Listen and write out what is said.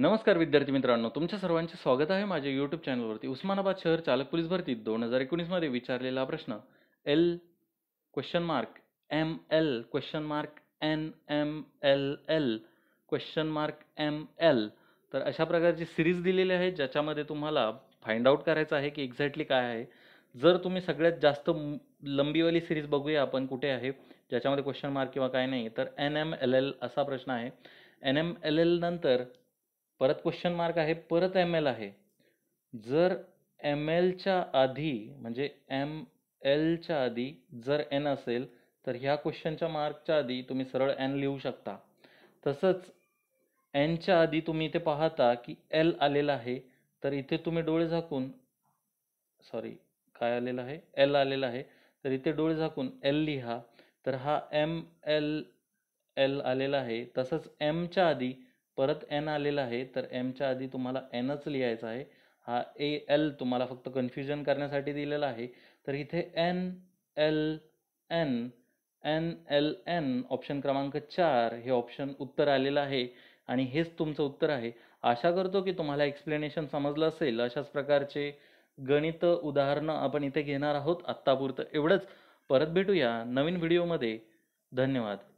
नमस्कार विद्यार्थी मित्रांनो तुमच्या सर्वांचे स्वागत आहे माझ्या यूट्यूब चॅनलवरती उस्मानाबाद शहर चालक पोलीस भरतीत दोन हजार एकोणीसमध्ये विचारलेला प्रश्न L question mark M L question mark N M L L question mark M L तर अशा प्रकारची सिरीज दिलेली आहे ज्याच्यामध्ये तुम्हाला फाइंड आउट करायचं आहे की एक्झॅक्टली काय आहे जर तुम्ही सगळ्यात जास्त लंबीवाली सिरीज बघूया आपण कुठे आहे ज्याच्यामध्ये क्वेश्चन मार्क किंवा काय नाही तर एन एम एल एल असा प्रश्न आहे एन एम एल एल नंतर परत क्वेश्चन मार्क आहे परत एम एल आहे जर एम एलच्या आधी म्हणजे एम एलच्या आधी जर एन असेल तर ह्या क्वेश्चनच्या मार्कच्या आधी तुम्ही सरळ एन लिहू शकता तसंच एनच्या आधी तुम्ही इथे पाहता की एल आलेलं आहे तर इथे तुम्ही डोळे झाकून सॉरी काय आलेलं आहे एल आलेलं आहे तर इथे डोळे झाकून एल लिहा तर हा एम एल एल आलेला आहे तसंच एमच्या आधी परत एन आलेला आहे तर एमच्या आधी तुम्हाला एनच लिहायचा आहे हा ए एल तुम्हाला फक्त कन्फ्युजन करण्यासाठी दिलेला आहे तर इथे N L N N L N option क्रमांक चार हे ऑप्शन उत्तर आलेलं आहे आणि हेच तुमचं उत्तर आहे आशा करतो की तुम्हाला एक्सप्लेनेशन समजलं असेल अशाच प्रकारचे गणित उदाहरणं आपण इथे घेणार आहोत आत्तापुरतं एवढंच परत भेटूया नवीन व्हिडिओमध्ये धन्यवाद